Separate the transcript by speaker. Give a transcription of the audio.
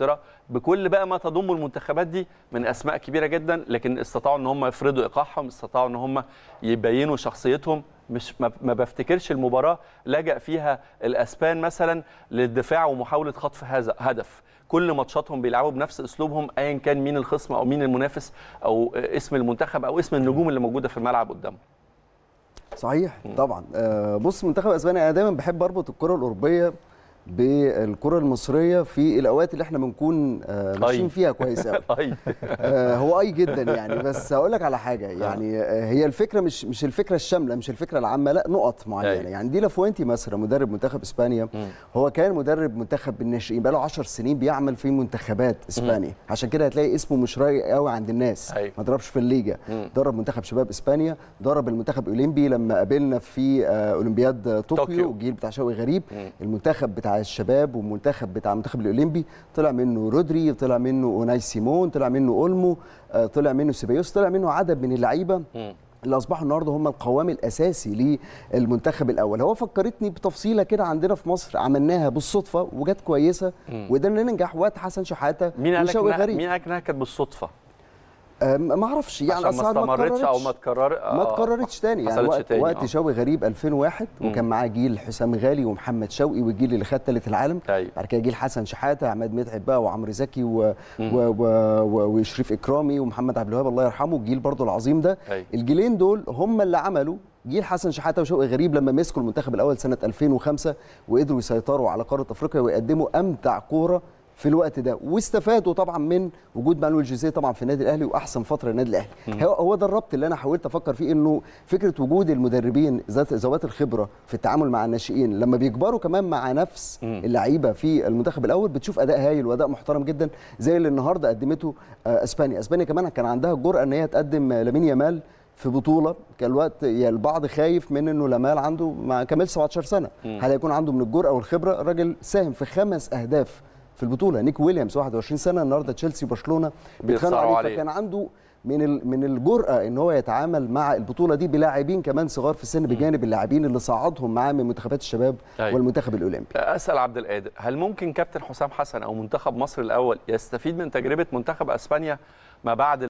Speaker 1: انجلترا بكل بقى ما تضمه المنتخبات دي من اسماء كبيره جدا لكن استطاعوا ان هم يفرضوا ايقاعهم استطاعوا ان هم يبينوا شخصيتهم مش ما بفتكرش المباراه لجأ فيها الاسبان مثلا للدفاع ومحاوله خطف هذا هدف كل ماتشاتهم بيلعبوا بنفس اسلوبهم ايا كان مين الخصم او مين المنافس او اسم المنتخب او اسم النجوم اللي موجوده في الملعب قدامهم
Speaker 2: صحيح طبعا آه، بص منتخب اسبانيا انا دايما بحب اربط الكره الاوروبيه بالكره المصريه في الاوقات اللي احنا بنكون آه، ماشيين فيها كويس
Speaker 1: قوي آه، هو اي جدا يعني بس
Speaker 2: هقول لك على حاجه يعني آه. هي الفكره مش مش الفكره الشامله مش الفكره العامه لا نقط معينه يعني دي لافوينتي مثلا مدرب منتخب اسبانيا هو كان مدرب منتخب الناشئين بقاله 10 سنين بيعمل في منتخبات اسبانيا عشان كده هتلاقي اسمه مش رايق قوي عند الناس ما ضربش في الليجا درب منتخب شباب اسبانيا درب المنتخب الاولمبي لما قابلنا في اولمبياد طوكيو الجيل بتاع شوقي غريب المنتخب بتاع الشباب ومنتخب بتاع المنتخب الاولمبي طلع منه رودري طلع منه اوناي سيمون طلع منه اولمو آه، طلع منه سيبايوس طلع منه عدد من اللعيبه اللي اصبحوا النهارده هم القوام الاساسي للمنتخب الاول هو فكرتني بتفصيله كده عندنا في مصر عملناها بالصدفه وجت كويسه وقدرنا ننجح وقت حسن شحاته مين قال لك مين
Speaker 1: قال كانت بالصدفه
Speaker 2: ما اعرفش يعني عشان ما استمرتش او ما
Speaker 1: تكرر ما آه، تكررتش تاني يعني وقت, تاني. وقت آه.
Speaker 2: شوقي غريب 2001 مم. وكان معاه جيل حسام غالي ومحمد شوقي والجيل اللي خد ثالث العالم أيوة. بعد كده جيل حسن شحاته عماد متعب بقى وعمرو زكي و... و... و... و... وشريف اكرامي ومحمد عبد الوهاب الله يرحمه الجيل برضه العظيم ده طيب. الجيلين دول هم اللي عملوا جيل حسن شحاته وشوقي غريب لما مسكوا المنتخب الاول سنه 2005 وقدروا يسيطروا على قاره افريقيا ويقدموا امتع كوره في الوقت ده واستفادوا طبعا من وجود مانويل جوزيه طبعا في النادي الاهلي واحسن فتره للنادي الاهلي هو ده الربط اللي انا حاولت افكر فيه انه فكره وجود المدربين ذوات الخبره في التعامل مع الناشئين لما بيكبروا كمان مع نفس اللعيبه في المنتخب الاول بتشوف اداء هايل واداء محترم جدا زي اللي النهارده قدمته آه، اسبانيا اسبانيا كمان كان عندها الجرأه ان هي تقدم آه، لامين يامال في بطوله كان الوقت يعني البعض خايف من انه لامال عنده ما كملش 17 سنه هل هيكون عنده من الجرأه والخبره الراجل ساهم في خمس اهداف في البطوله نيكو ويليامز 21 سنه النهارده تشيلسي وبرشلونه بيتخانقوا عليه فكان عنده من من الجرأه ان هو يتعامل مع البطوله دي بلاعبين كمان صغار في السن بجانب اللاعبين اللي صعدهم معاه من منتخبات الشباب أيوة. والمنتخب الاولمبي.
Speaker 1: اسال عبد القادر هل ممكن كابتن حسام حسن او منتخب مصر الاول يستفيد من تجربه منتخب اسبانيا ما بعد